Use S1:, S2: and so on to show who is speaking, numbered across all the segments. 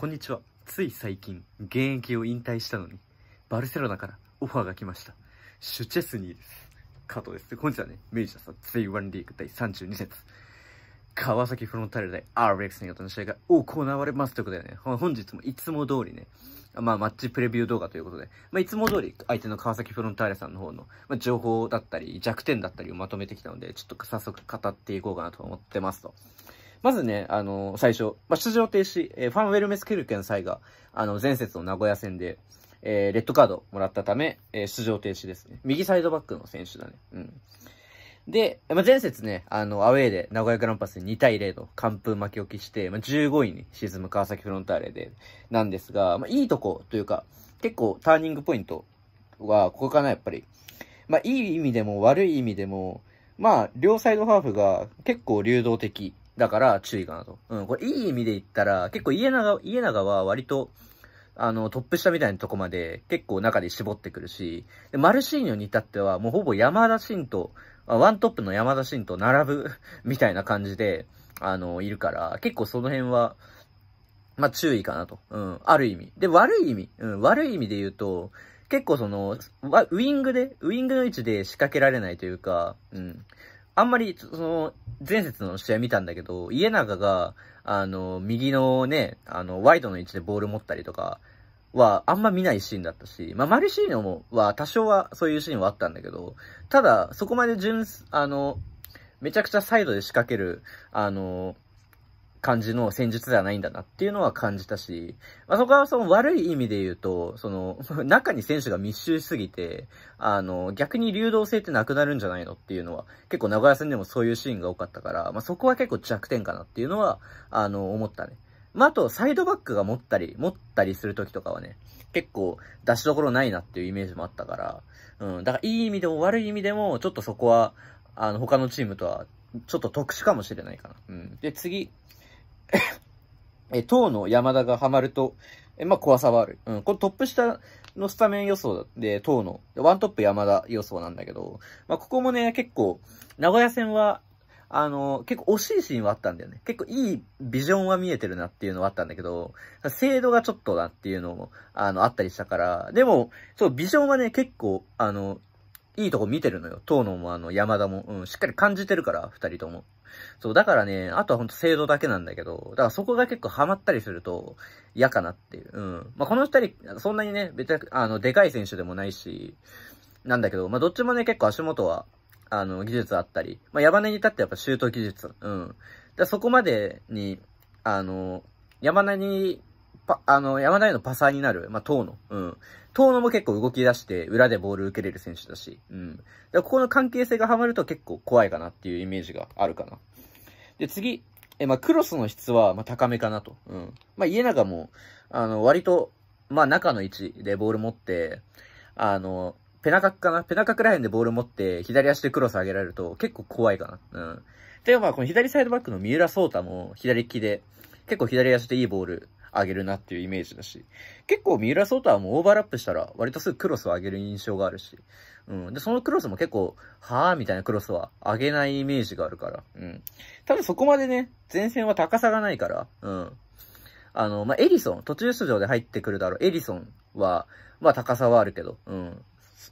S1: こんにちは。つい最近、現役を引退したのに、バルセロナからオファーが来ました。シュチェスニーです。加藤です。本日はね、明治のジシン1リーグ第32節。川崎フロンターレで RX によっての試合が行われますということでね、本日もいつも通りね、まあマッチプレビュー動画ということで、まあいつも通り相手の川崎フロンターレさんの方の、まあ、情報だったり弱点だったりをまとめてきたので、ちょっと早速語っていこうかなと思ってますと。まずね、あのー、最初、まあ、出場停止、えー、ファンウェルメスケルケン際が、あの、前節の名古屋戦で、えー、レッドカードもらったため、えー、出場停止ですね。右サイドバックの選手だね。うん。で、まあ、前節ね、あの、アウェーで名古屋グランパスに2対0の完封巻き置きして、まあ、15位に沈む川崎フロンターレで、なんですが、まあ、いいとこというか、結構ターニングポイントは、ここかな、やっぱり。まあ、いい意味でも悪い意味でも、まあ、両サイドハーフが結構流動的だから注意かなと。うん、これいい意味で言ったら、結構家長、家長は割と、あの、トップ下みたいなとこまで結構中で絞ってくるし、でマルシーニョに至ってはもうほぼ山田ンと、ワントップの山田ンと並ぶ みたいな感じで、あの、いるから、結構その辺は、まあ、注意かなと。うん、ある意味。で、悪い意味。うん、悪い意味で言うと、結構その、ウィングで、ウィングの位置で仕掛けられないというか、うん。あんまり、その、前節の試合見たんだけど、家長が、あの、右のね、あの、ワイドの位置でボール持ったりとかは、あんま見ないシーンだったし、まあ、マルシーノも、は、多少はそういうシーンはあったんだけど、ただ、そこまで純、あの、めちゃくちゃサイドで仕掛ける、あの、感じの戦術ではないんだなっていうのは感じたし、まあ、そこはその悪い意味で言うと、その、中に選手が密集しすぎて、あの、逆に流動性ってなくなるんじゃないのっていうのは、結構名古屋戦でもそういうシーンが多かったから、まあ、そこは結構弱点かなっていうのは、あの、思ったね。まあ、あと、サイドバックが持ったり、持ったりするときとかはね、結構出しどころないなっていうイメージもあったから、うん、だからいい意味でも悪い意味でも、ちょっとそこは、あの、他のチームとは、ちょっと特殊かもしれないかな。うん。で、次、え、当の山田がハマると、え、まあ、怖さはある。うん。このトップ下のスタメン予想で、当の、ワントップ山田予想なんだけど、まあ、ここもね、結構、名古屋戦は、あの、結構惜しいシーンはあったんだよね。結構いいビジョンは見えてるなっていうのはあったんだけど、精度がちょっとなっていうのも、あの、あったりしたから、でも、そう、ビジョンはね、結構、あの、いいとこ見てるのよ。東野もあの、山田も。うん、しっかり感じてるから、二人とも。そう、だからね、あとはほんと制度だけなんだけど、だからそこが結構ハマったりすると嫌かなっていう。うん。まあ、この二人、そんなにね、別に、あの、でかい選手でもないし、なんだけど、まあ、どっちもね、結構足元は、あの、技術あったり、まあ、山根に至ってやっぱシュート技術。うん。だそこまでに、あの、山根にパ、あの、山田へのパサーになる、まあ、遠野。うん。遠野も結構動き出して、裏でボール受けれる選手だし、うん。だここの関係性がハマると結構怖いかなっていうイメージがあるかな。で、次、え、まあ、クロスの質は、ま、高めかなと。うん。まあ、家長も、あの、割と、まあ、中の位置でボール持って、あの、ペナカクかなペナカクらへんでボール持って、左足でクロス上げられると、結構怖いかな。うん。で、まあ、この左サイドバックの三浦颯太も、左利きで、結構左足でいいボール上げるなっていうイメージだし、結構三浦聡太はもうオーバーラップしたら割とすぐクロスを上げる印象があるし、うん。で、そのクロスも結構、はぁみたいなクロスは上げないイメージがあるから、うん。ただそこまでね、前線は高さがないから、うん。あの、まあ、エリソン、途中出場で入ってくるだろう、エリソンは、まあ、高さはあるけど、うん。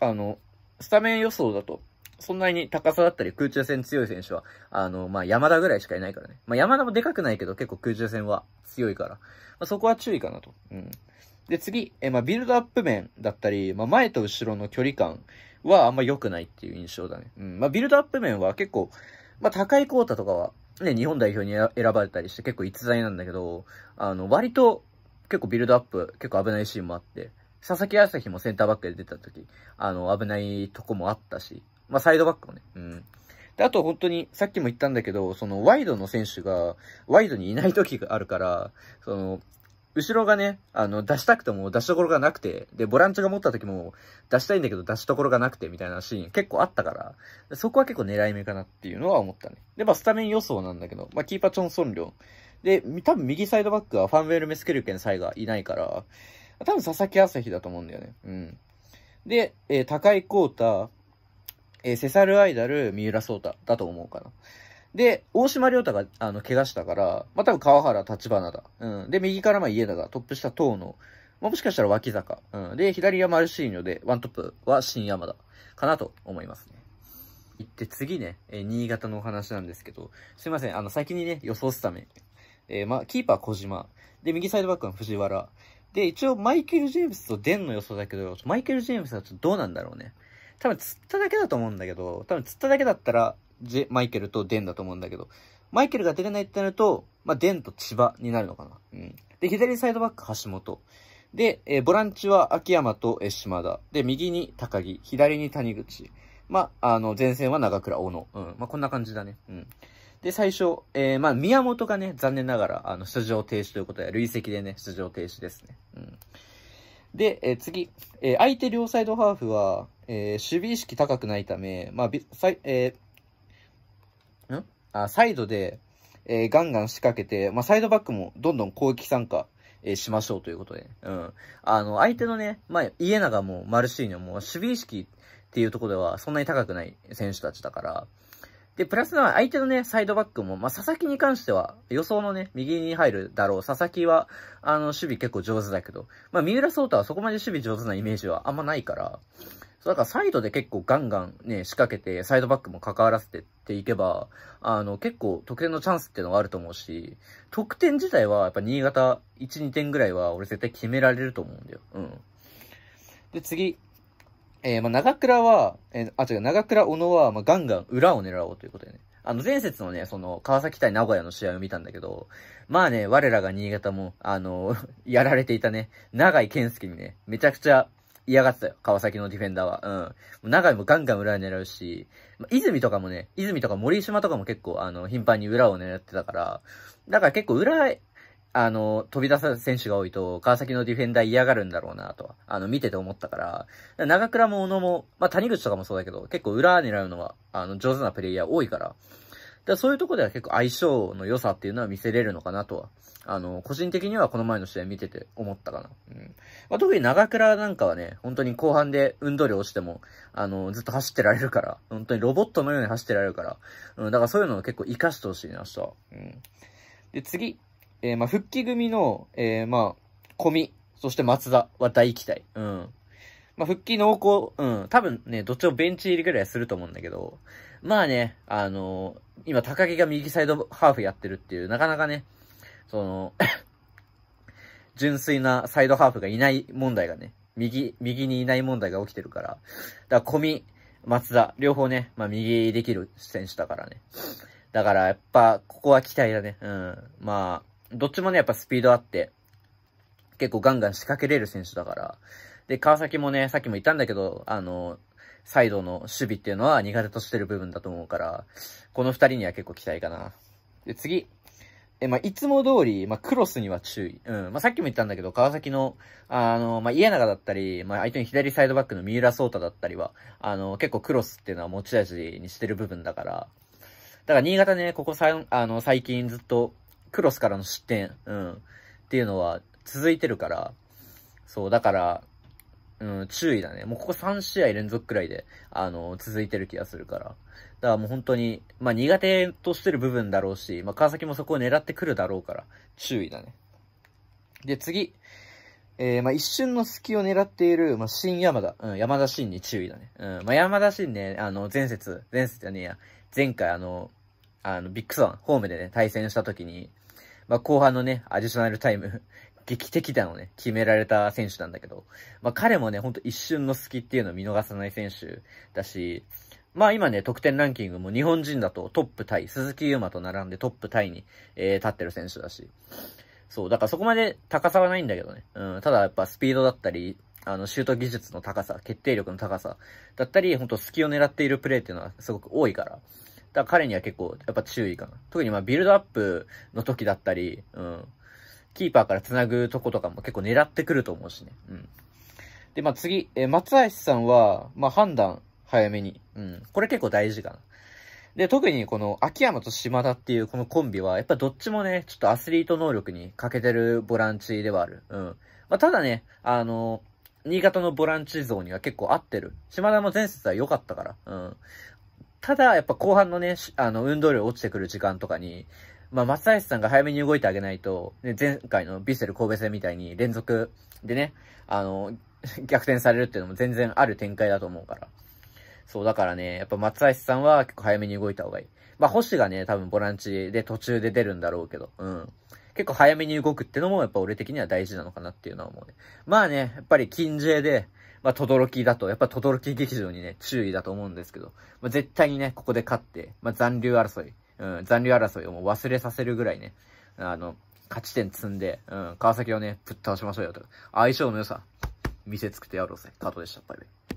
S1: あの、スタメン予想だと、そんなに高さだったり空中戦強い選手は、あの、まあ、山田ぐらいしかいないからね。まあ、山田もでかくないけど結構空中戦は強いから。まあ、そこは注意かなと。うん。で、次、え、まあ、ビルドアップ面だったり、まあ、前と後ろの距離感はあんま良くないっていう印象だね。うん。まあ、ビルドアップ面は結構、まあ、高いコータとかは、ね、日本代表に選ばれたりして結構逸材なんだけど、あの、割と結構ビルドアップ、結構危ないシーンもあって、佐々木朝日もセンターバックで出た時、あの、危ないとこもあったし、まあ、サイドバックもね。うん。で、あと本当に、さっきも言ったんだけど、その、ワイドの選手が、ワイドにいない時があるから、その、後ろがね、あの、出したくても出しどころがなくて、で、ボランチが持った時も出したいんだけど出しどころがなくてみたいなシーン結構あったから、そこは結構狙い目かなっていうのは思ったね。で、まあ、スタメン予想なんだけど、まあ、キーパーチョンソンリョン。で、多分右サイドバックはファンウェルメスケルケンサイがいないから、多分佐々木朝日だと思うんだよね。うん。で、えー、高井光太、えー、セサル・アイダル、三浦颯太だと思うかな。で、大島良太が、あの、怪我したから、まあ、多分川原、立花だ。うん。で、右からま家だが、トップ下、東野。まあ、もしかしたら脇坂。うん。で、左はマルシーニョで、ワントップは新山田。かなと思いますね。行って次ね、えー、新潟のお話なんですけど、すいません、あの、先にね、予想すため。えー、まあ、キーパー小島。で、右サイドバックの藤原。で、一応マイケル・ジェームスとデンの予想だけど、マイケル・ジェームスはちょっとどうなんだろうね。多分釣っただけだと思うんだけど、多分釣っただけだったら、ジェマイケルとデンだと思うんだけど、マイケルが出れないってなると、まあ、デンと千葉になるのかな。うん。で、左サイドバック橋本。で、えー、ボランチは秋山と、え島田。で、右に高木、左に谷口。まあ、あの、前線は長倉、小野。うん。まあ、こんな感じだね。うん。で、最初、えー、まあ、宮本がね、残念ながら、あの、出場停止ということで、累積でね、出場停止ですね。うん。で、えー、次、えー、相手両サイドハーフは、えー、守備意識高くないため、まあ、サイ,、えー、んあサイドで、えー、ガンガン仕掛けて、まあ、サイドバックもどんどん攻撃参加、えー、しましょうということで。うん。あの、相手のね、まあ、家長もマルシーニョも守備意識っていうところではそんなに高くない選手たちだから、で、プラスは相手のね、サイドバックも、まあ、佐々木に関しては、予想のね、右に入るだろう。佐々木は、あの、守備結構上手だけど、まあ、三浦聡太はそこまで守備上手なイメージはあんまないから、そう、だからサイドで結構ガンガンね、仕掛けて、サイドバックも関わらせてっていけば、あの、結構得点のチャンスっていうのがあると思うし、得点自体はやっぱ新潟1、2点ぐらいは俺絶対決められると思うんだよ。うん。で、次、えー、まあ、長倉は、えー、あ、違う、長倉小野は、まあ、ガンガン裏を狙おうということでね。あの、前節のね、その、川崎対名古屋の試合を見たんだけど、まあね、我らが新潟も、あの やられていたね、長井健介にね、めちゃくちゃ嫌がってたよ、川崎のディフェンダーは。うん。長井もガンガン裏を狙うし、まあ、泉とかもね、泉とか森島とかも結構、あの、頻繁に裏を狙ってたから、だから結構裏あの、飛び出す選手が多いと、川崎のディフェンダー嫌がるんだろうなと、あの、見てて思ったから、長倉も小野も、まあ、谷口とかもそうだけど、結構裏狙うのは、あの、上手なプレイヤー多いから、だそういうとこでは結構相性の良さっていうのは見せれるのかなとは、あの、個人的にはこの前の試合見てて思ったかな。うん。まあ、特に長倉なんかはね、本当に後半で運動量をしても、あの、ずっと走ってられるから、本当にロボットのように走ってられるから、うん、だからそういうのを結構活かしてほしいな、明日は。うん。で、次、えー、まあ、復帰組の、えー、まあ、コミ、そして松田は大期待。うん。まあ、復帰濃厚、うん。多分ね、どっちもベンチ入りぐらいすると思うんだけど、まあね、あのー、今、高木が右サイドハーフやってるっていう、なかなかね、その 純粋なサイドハーフがいない問題がね、右、右にいない問題が起きてるから、だから、コミ、松田、両方ね、まあ、右できる選手だからね。だから、やっぱ、ここは期待だね。うん。まあ、どっちもね、やっぱスピードあって、結構ガンガン仕掛けれる選手だから。で、川崎もね、さっきも言ったんだけど、あの、サイドの守備っていうのは苦手としてる部分だと思うから、この二人には結構期待かな。で、次。え、まあ、いつも通り、まあ、クロスには注意。うん。まあ、さっきも言ったんだけど、川崎の、あの、まあ、家長だったり、まあ、相手に左サイドバックの三浦颯太だったりは、あの、結構クロスっていうのは持ち味にしてる部分だから。だから、新潟ね、ここさあの、最近ずっと、クロスからの失点、うん、っていうのは続いてるから、そう、だから、うん、注意だね。もうここ3試合連続くらいで、あの、続いてる気がするから。だからもう本当に、まあ苦手としてる部分だろうし、まあ川崎もそこを狙ってくるだろうから、注意だね。で、次。えー、まあ一瞬の隙を狙っている、まあ新山田。うん、山田新に注意だね。うん、まあ山田新ね、あの、前節、前節じゃねえや。前回あの、あの、ビッグスワン、ホームでね、対戦した時に、まあ、後半のね、アディショナルタイム劇的弾をね、決められた選手なんだけど、まあ、彼もね、ほんと一瞬の隙っていうのを見逃さない選手だし、まあ今ね、得点ランキングも日本人だとトップタイ、鈴木優馬と並んでトップタイに、えー、立ってる選手だし。そう、だからそこまで高さはないんだけどね。うん、ただやっぱスピードだったり、あの、シュート技術の高さ、決定力の高さだったり、ほんと隙を狙っているプレーっていうのはすごく多いから、だ彼には結構、やっぱ注意かな。特にまあ、ビルドアップの時だったり、うん。キーパーから繋ぐとことかも結構狙ってくると思うしね。うん。で、まあ、次、えー、松橋さんは、まあ、判断早めに。うん。これ結構大事かな。で、特にこの秋山と島田っていうこのコンビは、やっぱどっちもね、ちょっとアスリート能力に欠けてるボランチではある。うん。まあ、ただね、あの、新潟のボランチ像には結構合ってる。島田も前節は良かったから。うん。ただ、やっぱ後半のね、あの、運動量落ちてくる時間とかに、まあ、松橋さんが早めに動いてあげないと、ね、前回のビッセル神戸戦みたいに連続でね、あの、逆転されるっていうのも全然ある展開だと思うから。そう、だからね、やっぱ松橋さんは結構早めに動いた方がいい。まあ、星がね、多分ボランチで途中で出るんだろうけど、うん。結構早めに動くってのもやっぱ俺的には大事なのかなっていうのは思うね。まあね、やっぱり近勢で、まあ、とどろきだと、やっぱとどろき劇場にね、注意だと思うんですけど、まあ、絶対にね、ここで勝って、まあ、残留争い、うん、残留争いをもう忘れさせるぐらいね、あの、勝ち点積んで、うん、川崎をね、ぶっ倒しましょうよと。相性の良さ、見せつけてやろうぜ。カートでした。バイバイ。